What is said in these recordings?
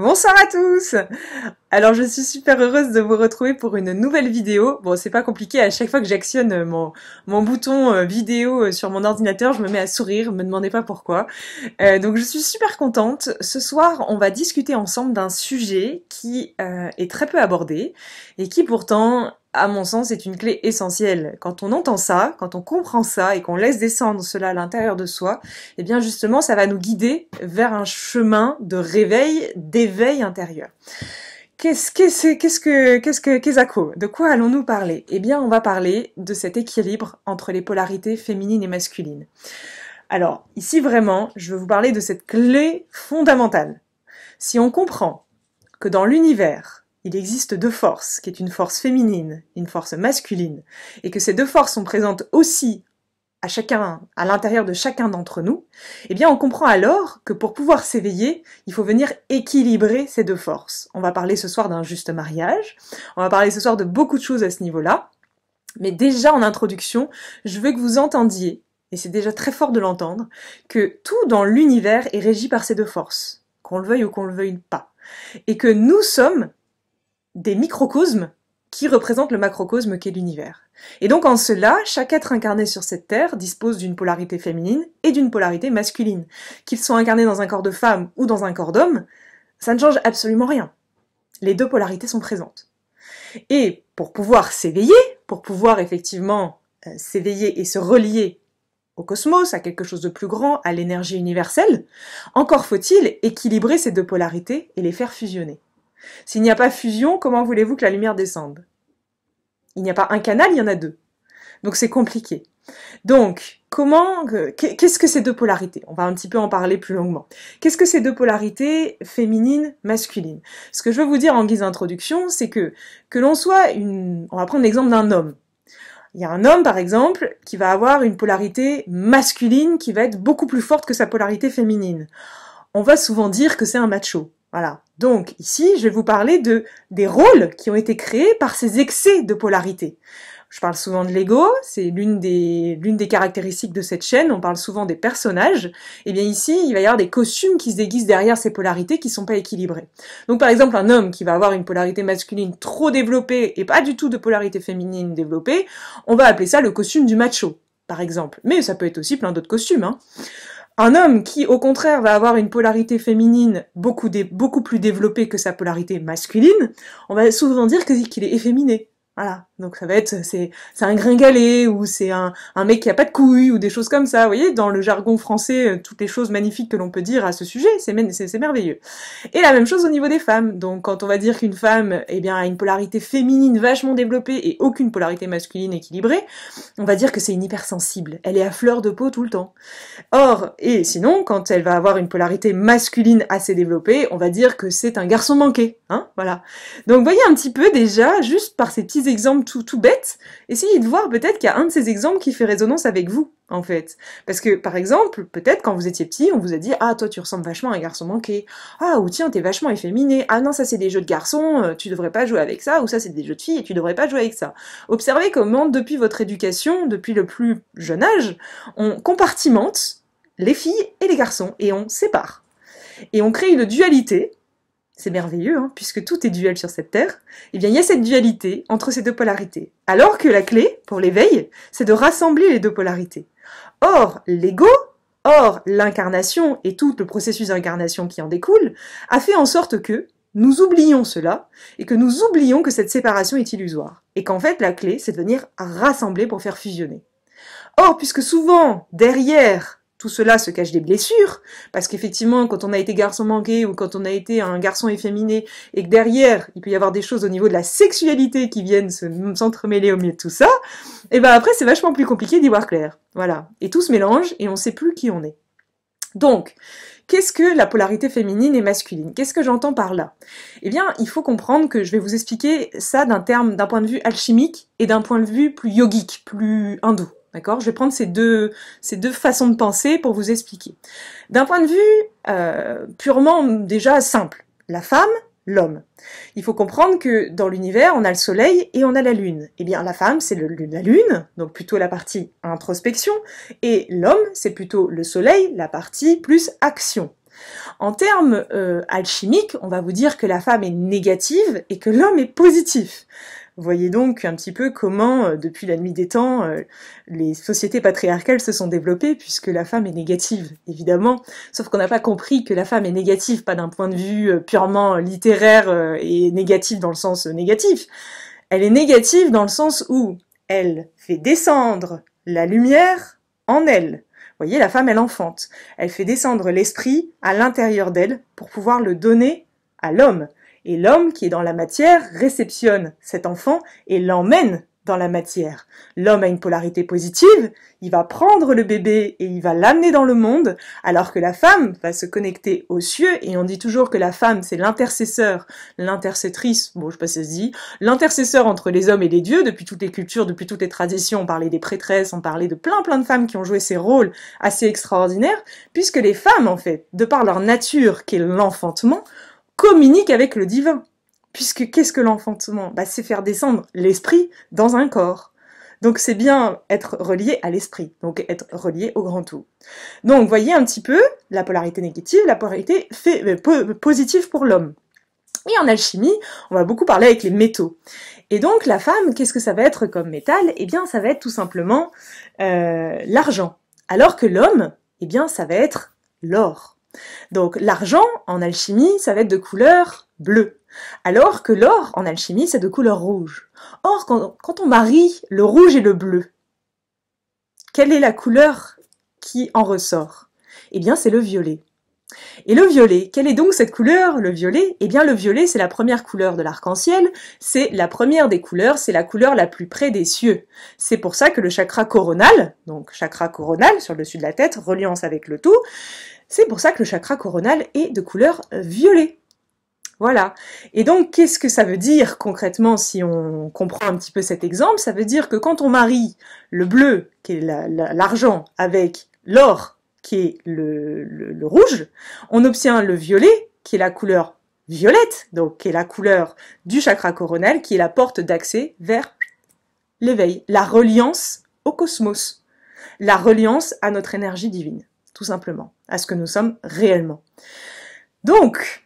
Bonsoir à tous Alors je suis super heureuse de vous retrouver pour une nouvelle vidéo. Bon c'est pas compliqué, à chaque fois que j'actionne mon, bouton euh, vidéo euh, sur mon ordinateur, je me mets à sourire, me demandez pas pourquoi. Euh, donc je suis super contente. Ce soir on va discuter ensemble d'un sujet qui est très peu abordé et qui pourtant à mon sens, c'est une clé essentielle. Quand on entend ça, quand on comprend ça et qu'on laisse descendre cela à l'intérieur de soi, eh bien justement, ça va nous guider vers un chemin de réveil, d'éveil intérieur. Qu'est-ce qu'est-ce que qu'est-ce que qu'est-ce De quoi allons-nous parler Eh bien, on va parler de cet équilibre entre les polarités féminines et masculines. Alors, ici vraiment, je veux vous parler de cette clé fondamentale. Si on comprend que dans l'univers, il existe deux forces, qui est une force féminine, une force masculine, et que ces deux forces sont présentes aussi à chacun, à l'intérieur de chacun d'entre nous, eh bien on comprend alors que pour pouvoir s'éveiller, il faut venir équilibrer ces deux forces. On va parler ce soir d'un juste mariage, on va parler ce soir de beaucoup de choses à ce niveau-là, mais déjà en introduction, je veux que vous entendiez, et c'est déjà très fort de l'entendre, que tout dans l'univers est régi par ces deux forces, qu'on le veuille ou qu'on le veuille pas, et que nous sommes des microcosmes qui représentent le macrocosme qu'est l'univers. Et donc en cela, chaque être incarné sur cette terre dispose d'une polarité féminine et d'une polarité masculine. Qu'ils soient incarnés dans un corps de femme ou dans un corps d'homme, ça ne change absolument rien. Les deux polarités sont présentes. Et pour pouvoir s'éveiller, pour pouvoir effectivement euh, s'éveiller et se relier au cosmos, à quelque chose de plus grand, à l'énergie universelle, encore faut-il équilibrer ces deux polarités et les faire fusionner. S'il n'y a pas fusion, comment voulez-vous que la lumière descende Il n'y a pas un canal, il y en a deux. Donc c'est compliqué. Donc, comment, qu'est-ce que ces deux polarités On va un petit peu en parler plus longuement. Qu'est-ce que ces deux polarités féminines, masculines Ce que je veux vous dire en guise d'introduction, c'est que que l'on soit une, on va prendre l'exemple d'un homme. Il y a un homme, par exemple, qui va avoir une polarité masculine qui va être beaucoup plus forte que sa polarité féminine. On va souvent dire que c'est un macho. Voilà. Donc ici, je vais vous parler de des rôles qui ont été créés par ces excès de polarité. Je parle souvent de l'ego, c'est l'une des, l'une des caractéristiques de cette chaîne, on parle souvent des personnages. Et eh bien ici, il va y avoir des costumes qui se déguisent derrière ces polarités qui sont pas équilibrées. Donc par exemple, un homme qui va avoir une polarité masculine trop développée et pas du tout de polarité féminine développée, on va appeler ça le costume du macho, par exemple. Mais ça peut être aussi plein d'autres costumes. Hein. Un homme qui, au contraire, va avoir une polarité féminine beaucoup, beaucoup plus développée que sa polarité masculine, on va souvent dire qu'il est efféminé. Voilà. Donc ça va être c'est un gringalet ou c'est un, un, mec qui a pas de couilles ou des choses comme ça. Vous voyez, dans le jargon français, euh, toutes les choses magnifiques que l'on peut dire à ce sujet, c'est merveilleux. Et la même chose au niveau des femmes. Donc quand on va dire qu'une femme eh bien, a une polarité féminine vachement développée et aucune polarité masculine équilibrée, on va dire que c'est une hypersensible. Elle est à fleur de peau tout le temps. Or, et sinon, quand elle va avoir une polarité masculine assez développée, on va dire que c'est un garçon manqué. Hein voilà. Donc voyez un petit peu déjà, juste par ces petits exemples tout, bête, essayez de voir peut-être qu'il y a un de ces exemples qui fait résonance avec vous, en fait. Parce que, par exemple, peut-être quand vous étiez petit, on vous a dit « Ah, toi, tu ressembles vachement à un garçon manqué. Ah, ou tiens, t'es vachement efféminé. Ah non, ça, c'est des jeux de garçons, euh, tu devrais pas jouer avec ça. Ou ça, c'est des jeux de filles et tu devrais pas jouer avec ça. » Observez comment, depuis votre éducation, depuis le plus jeune âge, on compartimente les filles et les garçons, et on sépare. Et on crée une dualité c'est merveilleux, hein, puisque tout est duel sur cette terre, eh bien il y a cette dualité entre ces deux polarités. Alors que la clé, pour l'éveil, c'est de rassembler les deux polarités. Or, l'ego, or l'incarnation et tout le processus d'incarnation qui en découle, a fait en sorte que nous oublions cela et que nous oublions que cette séparation est illusoire. Et qu'en fait, la clé, c'est de venir rassembler pour faire fusionner. Or, puisque souvent, derrière tout cela se cache des blessures, parce qu'effectivement, quand on a été garçon manqué ou quand on a été un garçon efféminé, et que derrière, il peut y avoir des choses au niveau de la sexualité qui viennent s'entremêler au milieu de tout ça, et eh ben après, c'est vachement plus compliqué d'y voir clair. Voilà. Et tout se mélange, et on sait plus qui on est. Donc, qu'est-ce que la polarité féminine et masculine Qu'est-ce que j'entends par là Eh bien, il faut comprendre que je vais vous expliquer ça d'un terme, d'un point de vue alchimique et d'un point de vue plus yogique, plus hindou. D'accord Je vais prendre ces deux, ces deux façons de penser pour vous expliquer. D'un point de vue euh, purement déjà simple, la femme, l'homme. Il faut comprendre que dans l'univers, on a le soleil et on a la lune. Eh bien, la femme, c'est la lune, donc plutôt la partie introspection, et l'homme, c'est plutôt le soleil, la partie plus action. En termes euh, alchimiques, on va vous dire que la femme est négative et que l'homme est positif. Voyez donc un petit peu comment, euh, depuis la nuit des temps, euh, les sociétés patriarcales se sont développées, puisque la femme est négative, évidemment. Sauf qu'on n'a pas compris que la femme est négative, pas d'un point de vue euh, purement littéraire et négative dans le sens négatif. Elle est négative dans le sens où elle fait descendre la lumière en elle. Vous voyez, la femme, elle enfante. Elle fait descendre l'esprit à l'intérieur d'elle pour pouvoir le donner à l'homme. Et l'homme qui est dans la matière réceptionne cet enfant et l'emmène dans la matière. L'homme a une polarité positive, il va prendre le bébé et il va l'amener dans le monde, alors que la femme va se connecter aux cieux, et on dit toujours que la femme c'est l'intercesseur, l'intercétrice, bon je sais pas si ça se dit, l'intercesseur entre les hommes et les dieux, depuis toutes les cultures, depuis toutes les traditions, on parlait des prêtresses, on parlait de plein plein de femmes qui ont joué ces rôles assez extraordinaires, puisque les femmes en fait, de par leur nature qui est l'enfantement, communique avec le divin. Puisque qu'est-ce que l'enfantement bah, C'est faire descendre l'esprit dans un corps. Donc c'est bien être relié à l'esprit, donc être relié au grand tout. Donc voyez un petit peu la polarité négative, la polarité euh, positive pour l'homme. Et en alchimie, on va beaucoup parler avec les métaux. Et donc la femme, qu'est-ce que ça va être comme métal Eh bien ça va être tout simplement euh, l'argent. Alors que l'homme, eh bien ça va être l'or. Donc l'argent en alchimie, ça va être de couleur bleue, alors que l'or en alchimie, c'est de couleur rouge. Or, quand, on marie le rouge et le bleu, quelle est la couleur qui en ressort Eh bien, c'est le violet. Et le violet, quelle est donc cette couleur, le violet Eh bien le violet, c'est la première couleur de l'arc-en-ciel, c'est la première des couleurs, c'est la couleur la plus près des cieux. C'est pour ça que le chakra coronal, donc chakra coronal sur le dessus de la tête, reliance avec le tout, c'est pour ça que le chakra coronal est de couleur euh, violet. Voilà. Et donc, qu'est-ce que ça veut dire concrètement si on comprend un petit peu cet exemple Ça veut dire que quand on marie le bleu, qui est l'argent, avec l'or, qui est le, le rouge, on obtient le violet, qui est la couleur violette, donc qui est la couleur du chakra coronal, qui est la porte d'accès vers l'éveil, la reliance au cosmos, la reliance à notre énergie divine tout simplement, à ce que nous sommes réellement. Donc,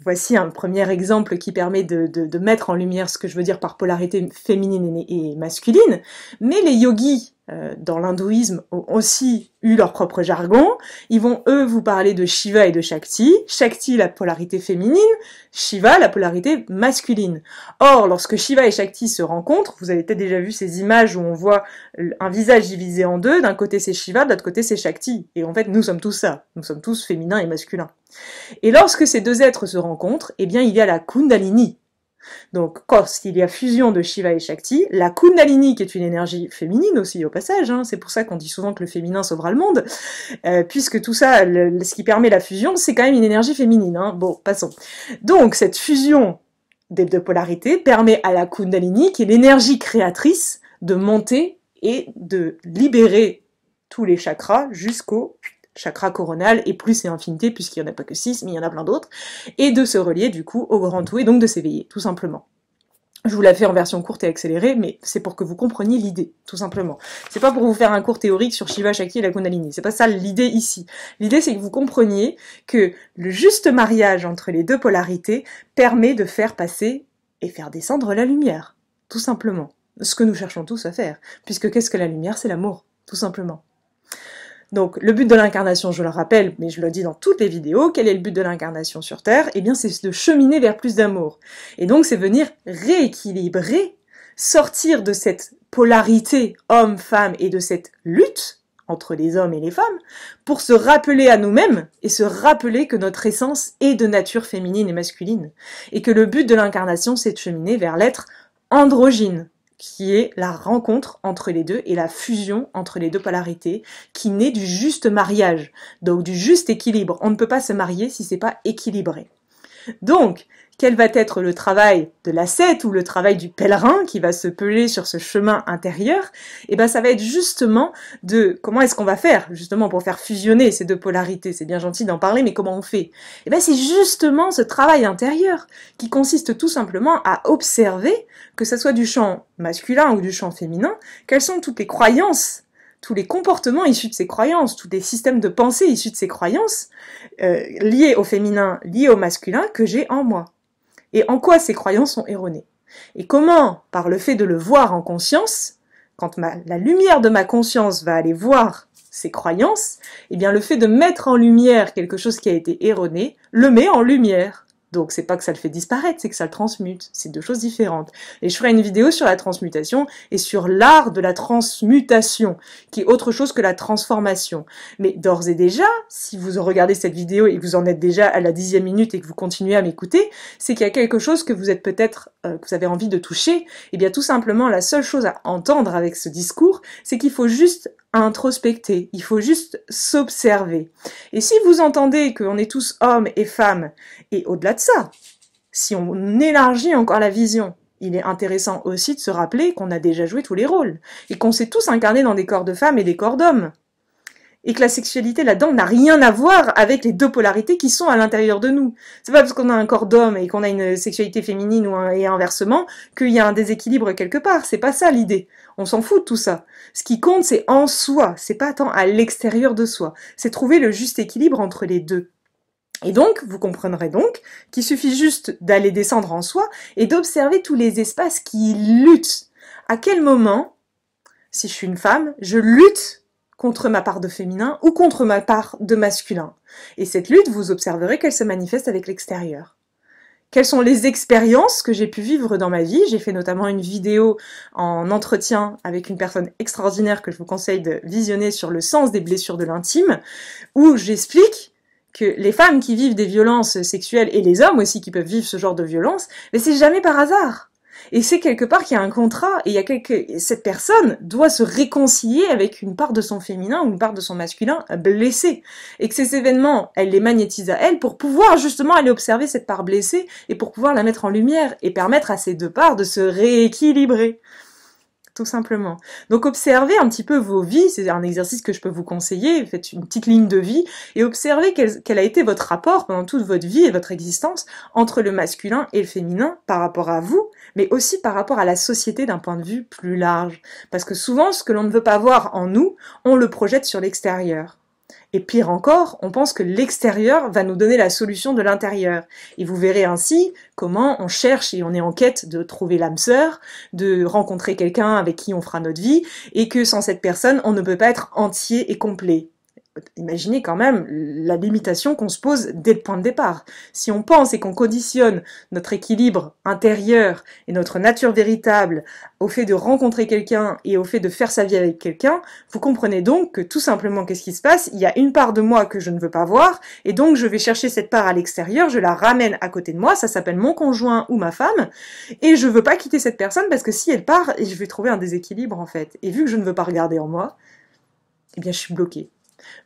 voici un premier exemple qui permet de, mettre en lumière ce que je veux dire par polarité féminine et masculine, mais les yogis euh, dans l'hindouisme ont aussi eu leur propre jargon. Ils vont, eux, vous parler de Shiva et de Shakti. Shakti, la polarité féminine, Shiva, la polarité masculine. Or, lorsque Shiva et Shakti se rencontrent, vous avez peut-être déjà vu ces images où on voit un visage divisé en deux, d'un côté c'est Shiva, de l'autre côté c'est Shakti. Et en fait, nous sommes tous ça. Nous sommes tous féminins et masculins. Et lorsque ces deux êtres se rencontrent, eh bien, il y a la Kundalini, donc, quand il y a fusion de Shiva et Shakti, la Kundalini, qui est une énergie féminine aussi au passage, hein, c'est pour ça qu'on dit souvent que le féminin sauvera le monde, euh, puisque tout ça, ce qui permet la fusion, c'est quand même une énergie féminine. Hein. Bon, passons. Donc, cette fusion des deux polarités permet à la Kundalini, qui est l'énergie créatrice, de monter et de libérer tous les chakras jusqu'au chakra coronal et plus et infinité puisqu'il n'y en a pas que six, mais il y en a plein d'autres et de se relier du coup au grand tout et donc de s'éveiller tout simplement. Je vous la fais en version courte et accélérée, mais c'est pour que vous compreniez l'idée, tout simplement. C'est pas pour vous faire un cours théorique sur Shiva, Shakti et la Kundalini. C'est pas ça l'idée ici. L'idée, c'est que vous compreniez que le juste mariage entre les deux polarités permet de faire passer et faire descendre la lumière, tout simplement. Ce que nous cherchons tous à faire, puisque qu'est-ce que la lumière C'est l'amour, tout simplement. Donc le but de l'incarnation, je le rappelle, mais je le dis dans toutes les vidéos, quel est le but de l'incarnation sur Terre Eh bien c'est de cheminer vers plus d'amour. Et donc c'est venir rééquilibrer, sortir de cette polarité homme-femme et de cette lutte entre les hommes et les femmes, pour se rappeler à nous-mêmes et se rappeler que notre essence est de nature féminine et masculine, et que le but de l'incarnation, c'est de cheminer vers l'être androgyne, qui est la rencontre entre les deux et la fusion entre les deux polarités qui naît du juste mariage, donc du juste équilibre. On ne peut pas se marier si c'est pas équilibré. Donc, quel va être le travail de l'ascète ou le travail du pèlerin qui va se peler sur ce chemin intérieur Eh bien ça va être justement de comment est-ce qu'on va faire justement pour faire fusionner ces deux polarités. C'est bien gentil d'en parler, mais comment on fait Eh bien c'est justement ce travail intérieur qui consiste tout simplement à observer, que ce soit du champ masculin ou du champ féminin, quelles sont toutes les croyances tous les comportements issus de ces croyances, tous les systèmes de pensée issus de ces croyances, euh, liés au féminin, liés au masculin, que j'ai en moi. Et en quoi ces croyances sont erronées. Et comment, par le fait de le voir en conscience, quand la lumière de ma conscience va aller voir ces croyances, eh bien le fait de mettre en lumière quelque chose qui a été erroné le met en lumière. Donc c'est pas que ça le fait disparaître, c'est que ça le transmute. C'est deux choses différentes. Et je ferai une vidéo sur la transmutation et sur l'art de la transmutation, qui est autre chose que la transformation. Mais d'ores et déjà, si vous regardez cette vidéo et que vous en êtes déjà à la dixième minute et que vous continuez à m'écouter, c'est qu'il y a quelque chose que vous êtes peut-être, euh, que vous avez envie de toucher. Et eh bien tout simplement, la seule chose à entendre avec ce discours, c'est qu'il faut juste introspecter, il faut juste s'observer. Et si vous entendez qu'on est tous hommes et femmes, et au-delà de ça, si on élargit encore la vision, il est intéressant aussi de se rappeler qu'on a déjà joué tous les rôles, et qu'on s'est tous incarnés dans des corps de femmes et des corps d'hommes et que la sexualité là-dedans n'a rien à voir avec les deux polarités qui sont à l'intérieur de nous. C'est pas parce qu'on a un corps d'homme et qu'on a une sexualité féminine ou et inversement qu'il y a un déséquilibre quelque part. C'est pas ça l'idée. On s'en fout de tout ça. Ce qui compte, c'est en soi. C'est pas tant à l'extérieur de soi. C'est trouver le juste équilibre entre les deux. Et donc, vous comprendrez donc qu'il suffit juste d'aller descendre en soi et d'observer tous les espaces qui luttent. À quel moment, si je suis une femme, je lutte contre ma part de féminin ou contre ma part de masculin. Et cette lutte, vous observerez qu'elle se manifeste avec l'extérieur. Quelles sont les expériences que j'ai pu vivre dans ma vie J'ai fait notamment une vidéo en entretien avec une personne extraordinaire que je vous conseille de visionner sur le sens des blessures de l'intime, où j'explique que les femmes qui vivent des violences sexuelles et les hommes aussi qui peuvent vivre ce genre de violence, mais c'est jamais par hasard. Et c'est quelque part qu'il y a un contrat et il y a quelque... cette personne doit se réconcilier avec une part de son féminin ou une part de son masculin blessée. Et que ces événements, elle les magnétise à elle pour pouvoir justement aller observer cette part blessée et pour pouvoir la mettre en lumière et permettre à ces deux parts de se rééquilibrer tout simplement. Donc observez un petit peu vos vies, c'est un exercice que je peux vous conseiller, faites une petite ligne de vie et observez quel, a été votre rapport pendant toute votre vie et votre existence entre le masculin et le féminin par rapport à vous, mais aussi par rapport à la société d'un point de vue plus large. Parce que souvent, ce que l'on ne veut pas voir en nous, on le projette sur l'extérieur. Et pire encore, on pense que l'extérieur va nous donner la solution de l'intérieur. Et vous verrez ainsi comment on cherche et on est en quête de trouver l'âme sœur, de rencontrer quelqu'un avec qui on fera notre vie, et que sans cette personne, on ne peut pas être entier et complet imaginez quand même la limitation qu'on se pose dès le point de départ. Si on pense et qu'on conditionne notre équilibre intérieur et notre nature véritable au fait de rencontrer quelqu'un et au fait de faire sa vie avec quelqu'un, vous comprenez donc que tout simplement qu'est-ce qui se passe Il y a une part de moi que je ne veux pas voir et donc je vais chercher cette part à l'extérieur, je la ramène à côté de moi, ça s'appelle mon conjoint ou ma femme et je ne veux pas quitter cette personne parce que si elle part, je vais trouver un déséquilibre en fait. Et vu que je ne veux pas regarder en moi, eh bien je suis bloquée.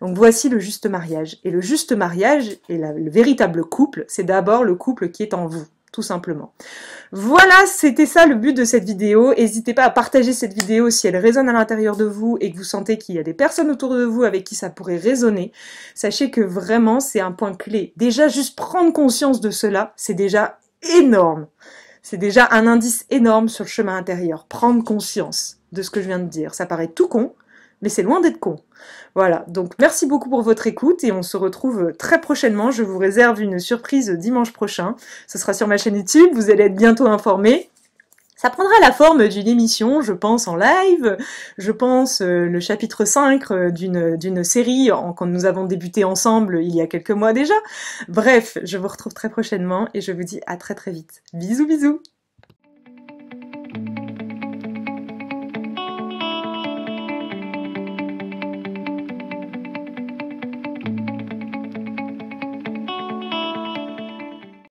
Donc voici le juste mariage. Et le juste mariage et le véritable couple, c'est d'abord le couple qui est en vous, tout simplement. Voilà, c'était ça le but de cette vidéo. N'hésitez pas à partager cette vidéo si elle résonne à l'intérieur de vous et que vous sentez qu'il y a des personnes autour de vous avec qui ça pourrait résonner. Sachez que vraiment, c'est un point clé. Déjà, juste prendre conscience de cela, c'est déjà énorme. C'est déjà un indice énorme sur le chemin intérieur. Prendre conscience de ce que je viens de dire. Ça paraît tout con, mais c'est loin d'être con. Voilà, donc merci beaucoup pour votre écoute et on se retrouve très prochainement. Je vous réserve une surprise dimanche prochain. Ce sera sur ma chaîne YouTube, vous allez être bientôt informés. Ça prendra la forme d'une émission, je pense, en live, je pense euh, le chapitre 5 euh, d'une série quand nous avons débuté ensemble il y a quelques mois déjà. Bref, je vous retrouve très prochainement et je vous dis à très très vite. Bisous bisous